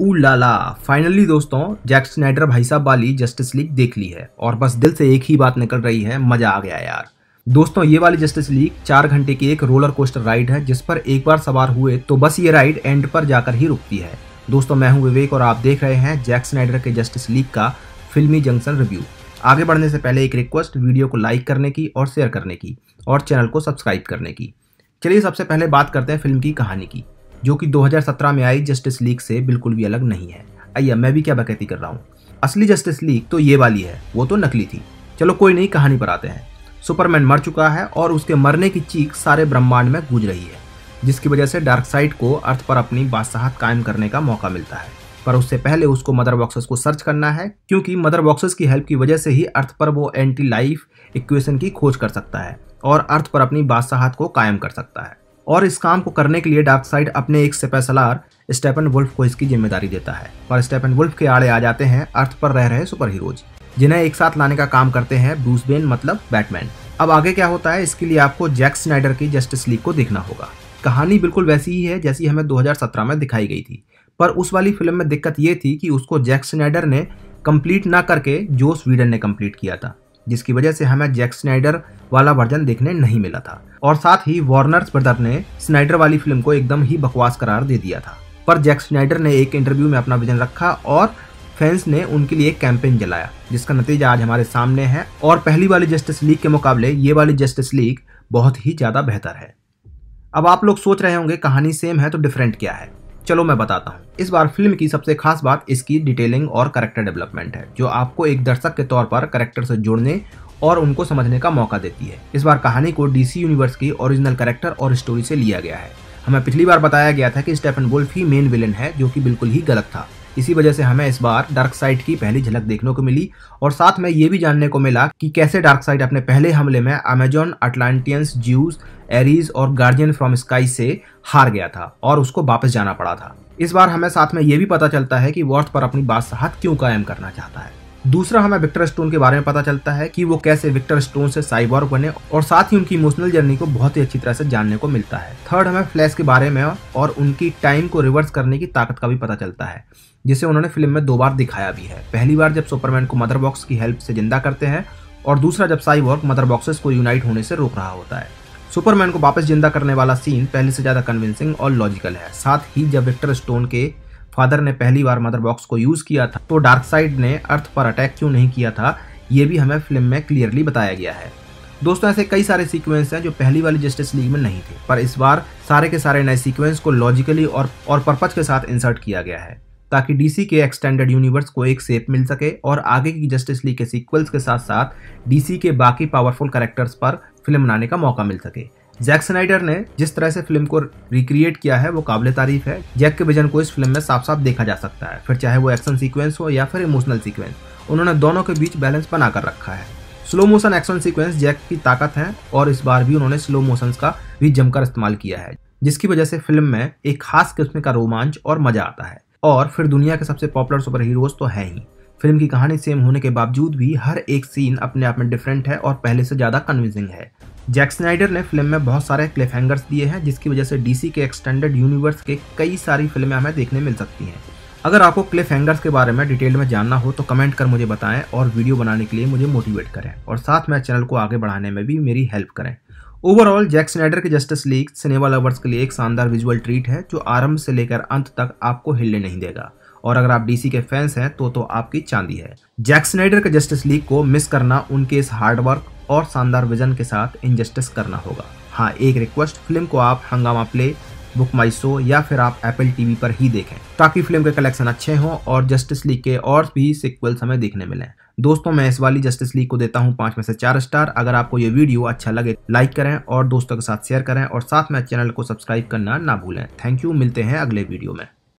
ऊ लाला फाइनली दोस्तों जैक स्नाइडर भाई साहब वाली जस्टिस लीग देख ली है और बस दिल से एक ही बात निकल रही है मजा आ गया यार दोस्तों ये वाली जस्टिस लीग चार घंटे की एक रोलर कोस्टर राइड है जिस पर एक बार सवार हुए तो बस ये राइड एंड पर जाकर ही रुकती है दोस्तों मैं हूं विवेक और आप देख रहे हैं जैक स्नाइडर के जस्टिस लीग का फिल्मी जंक्शन रिव्यू आगे बढ़ने से पहले एक रिक्वेस्ट वीडियो को लाइक करने की और शेयर करने की और चैनल को सब्सक्राइब करने की चलिए सबसे पहले बात करते हैं फिल्म की कहानी की जो कि 2017 में आई जस्टिस लीग से बिल्कुल भी अलग नहीं है अय्या मैं भी क्या बकैती कर रहा हूँ असली जस्टिस लीग तो ये वाली है वो तो नकली थी चलो कोई नहीं कहानी पर आते हैं सुपरमैन मर चुका है और उसके मरने की चीख सारे ब्रह्मांड में गूंज रही है जिसकी वजह से डार्क साइड को अर्थ पर अपनी बादशाहत कायम करने का मौका मिलता है पर उससे पहले उसको मदर बॉक्सेस को सर्च करना है क्योंकि मदर बॉक्सेस की हेल्प की वजह से ही अर्थ पर वो एंटी लाइफ इक्वेशन की खोज कर सकता है और अर्थ पर अपनी बादशाहत को कायम कर सकता है और इस काम को करने के लिए डार्क साइड अपने एक सिपैसलार स्टेपन वुल्फ को इसकी जिम्मेदारी देता है और स्टेपन वुल्फ के आड़े आ जाते हैं अर्थ पर रह रहे सुपर हीरोज जिन्हें एक साथ लाने का काम करते हैं ब्रूस बेन मतलब बैटमैन अब आगे क्या होता है इसके लिए आपको जैक स्नाइडर की जस्टिस लीग को देखना होगा कहानी बिल्कुल वैसी ही है जैसी हमें 2017 में दिखाई गई थी पर उस वाली फिल्म में दिक्कत ये थी कि उसको जैक स्नाइडर ने कंप्लीट ना करके जोस वीडन ने कंप्लीट किया था जिसकी वजह से हमें जैक स्नाइडर वाला वर्जन देखने नहीं मिला था और साथ ही वार्नर्स ब्रदर ने स्नाइडर वाली फिल्म को एकदम ही बकवास करार दे दिया था पर जैक स्नाइडर ने एक इंटरव्यू में अपना विजन रखा और फैंस ने उनके लिए एक कैंपेन जलाया जिसका नतीजा आज हमारे सामने है और पहली वाली जस्टिस लीग के मुकाबले ये वाली जस्टिस लीग बहुत ही ज़्यादा बेहतर है अब आप लोग सोच रहे होंगे कहानी सेम है तो डिफरेंट क्या है चलो मैं बताता हूँ इस बार फिल्म की सबसे खास बात इसकी डिटेलिंग और करेक्टर डेवलपमेंट है जो आपको एक दर्शक के तौर पर करेक्टर से जुड़ने और उनको समझने का मौका देती है इस बार कहानी को डीसी यूनिवर्स की ओरिजिनल करेक्टर और स्टोरी से लिया गया है हमें पिछली बार बताया गया था कि स्टेफन वुल्फ ही मेन विलन है जो कि बिल्कुल ही गलत था इसी वजह से हमें इस बार डार्क साइड की पहली झलक देखने को मिली और साथ में ये भी जानने को मिला कि कैसे डार्क साइड अपने पहले हमले में अमेजॉन अटलांटियंस ज्यूज एरीज और गार्जियन फ्रॉम स्काई से हार गया था और उसको वापस जाना पड़ा था इस बार हमें साथ में ये भी पता चलता है कि वॉर्थ पर अपनी बादशाहत क्यों कायम करना चाहता है दूसरा हमें विक्टर स्टोन के बारे में पता चलता है कि वो कैसे विक्टर स्टोन से साइबॉर्ग बने और साथ ही उनकी इमोशनल जर्नी को बहुत ही अच्छी तरह से जानने को मिलता है थर्ड हमें फ्लैश के बारे में और उनकी टाइम को रिवर्स करने की ताकत का भी पता चलता है जिसे उन्होंने फिल्म में दो बार दिखाया भी है पहली बार जब सुपरमैन को मदर बॉक्स की हेल्प से जिंदा करते हैं और दूसरा जब साइबॉर्ग मदर बॉक्सेस को यूनाइट होने से रोक रहा होता है सुपरमैन को वापस जिंदा करने वाला सीन पहले से ज़्यादा कन्विंसिंग और लॉजिकल है साथ ही जब विक्टर स्टोन के फादर ने पहली बार मदर बॉक्स को यूज किया था तो डार्क साइड ने अर्थ पर अटैक क्यों नहीं किया था ये भी हमें फिल्म में क्लियरली बताया गया है दोस्तों ऐसे कई सारे सीक्वेंस हैं जो पहली वाली जस्टिस लीग में नहीं थे पर इस बार सारे के सारे नए सीक्वेंस को लॉजिकली और और पर्पज के साथ इंसर्ट किया गया है ताकि डीसी के एक्सटेंडेड यूनिवर्स को एक सेप मिल सके और आगे की जस्टिस लीग के सीक्वल्स के साथ साथ डीसी के बाकी पावरफुल करेक्टर्स पर फिल्म बनाने का मौका मिल सके जैक स्नाइडर ने जिस तरह से फिल्म को रिक्रिएट किया है वो काबिल तारीफ है जैक के विजन को इस फिल्म में साफ साफ देखा जा सकता है फिर चाहे वो एक्शन सीक्वेंस हो या फिर इमोशनल सीक्वेंस उन्होंने दोनों के बीच बैलेंस बनाकर रखा है slow motion action sequence Zack की ताकत है और इस बार भी उन्होंने स्लो मोशन का भी जमकर इस्तेमाल किया है जिसकी वजह से फिल्म में एक खास किस्म का रोमांच और मजा आता है और फिर दुनिया के सबसे पॉपुलर सुपर हीरोज तो है ही फिल्म की कहानी सेम होने के बावजूद भी हर एक सीन अपने आप में डिफरेंट है और पहले से ज़्यादा कन्विजिंग है जैक स्नाइडर ने फिल्म में बहुत सारे क्लिफ हैंगर्स दिए हैं जिसकी वजह से डीसी के एक्सटेंडेड यूनिवर्स के कई सारी फिल्में हमें देखने मिल सकती हैं अगर आपको क्लिफ हैंगर्स के बारे में डिटेल में जानना हो तो कमेंट कर मुझे बताएं और वीडियो बनाने के लिए मुझे मोटिवेट करें और साथ में चैनल को आगे बढ़ाने में भी मेरी हेल्प करें ओवरऑल जैक स्नाइडर के जस्टिस लीग सिनेमा लवर्स के लिए एक शानदार विजुअल ट्रीट है जो आरंभ से लेकर अंत तक आपको हिलने नहीं देगा और अगर आप डीसी के फैंस हैं तो तो आपकी चांदी है जैक स्नाइडर के जस्टिस लीग को मिस करना उनके इस हार्डवर्क और शानदार विजन के साथ इनजस्टिस करना होगा हाँ एक रिक्वेस्ट फिल्म को आप हंगामा प्ले बुक माई शो या फिर आप एप्पल टीवी पर ही देखें ताकि फिल्म के कलेक्शन अच्छे हों और जस्टिस लीग के और भी सिक्वल्स हमें देखने मिलें दोस्तों मैं इस वाली जस्टिस लीग को देता हूँ पांच में से चार स्टार अगर आपको ये वीडियो अच्छा लगे लाइक करें और दोस्तों के साथ शेयर करें और साथ में चैनल को सब्सक्राइब करना ना भूलें थैंक यू मिलते हैं अगले वीडियो में